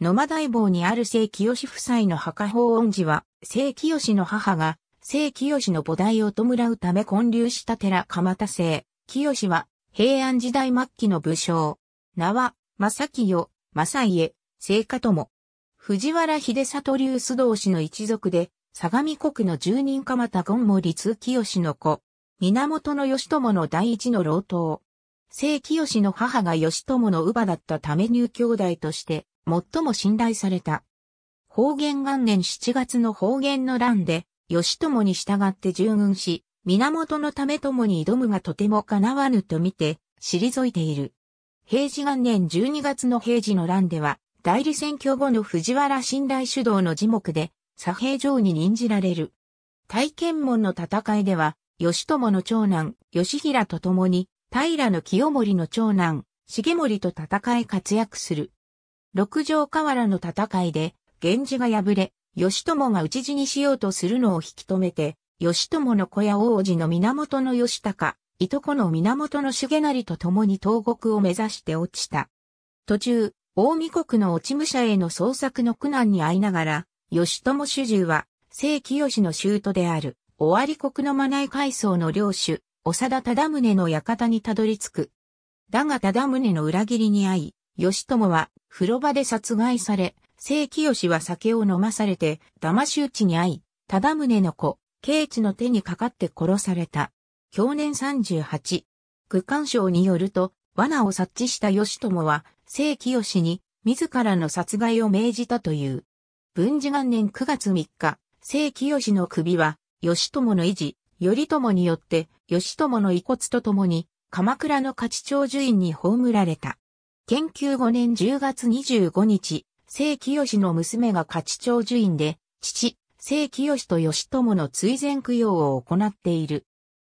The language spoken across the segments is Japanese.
野間大坊にある聖清夫妻の墓法恩寺は、聖清の母が、聖清の菩提を弔うため建立した寺鎌田聖。清は、平安時代末期の武将。名は、正清、正家、聖家友。藤原秀里流須道氏の一族で、相模国の住人鎌田権森通清の子。源義朝の第一の老頭。聖清の母が義朝の乳母だったため入兄弟として、最も信頼された。方言元年7月の方言の乱で、義朝に従って従軍し、源のためともに挑むがとても叶わぬと見て、退いている。平治元年12月の平治の乱では、代理選挙後の藤原信頼主導の字幕で、左平城に任じられる。大剣門の戦いでは、義朝の長男、義平と共に、平の清盛の長男、重盛と戦い活躍する。六条河原の戦いで、源氏が敗れ、義朝が討ち死にしようとするのを引き止めて、義朝の子や王子の源の義高、いとこの源の重成と共に東国を目指して落ちた。途中、大見国の落ち武者への捜索の苦難に遭いながら、義朝主従は、聖清の都である、尾張国のマナイ階層の領主、長田忠宗の館にたどり着く。だが忠宗の裏切りに遭い、義友は風呂場で殺害され、正清は酒を飲まされて、騙し討ちに遭い、忠宗の子、慶一の手にかかって殺された。去年38。愚間賞によると、罠を察知した義友は、正清に自らの殺害を命じたという。文治元年9月3日、正清の首は、義友の維持、頼朝によって、義友の遺骨とともに、鎌倉の勝長寿院に葬られた。研究5年10月25日、聖清の娘が家父長寿院で、父、聖清と義友の追善供養を行っている。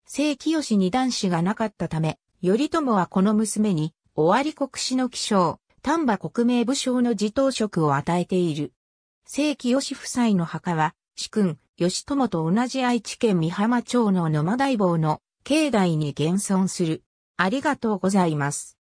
聖清に男子がなかったため、頼朝はこの娘に、尾張国史の起床、丹波国名武将の自当職を与えている。聖清夫妻の墓は、主君、義友と同じ愛知県美浜町の野間大坊の境内に現存する。ありがとうございます。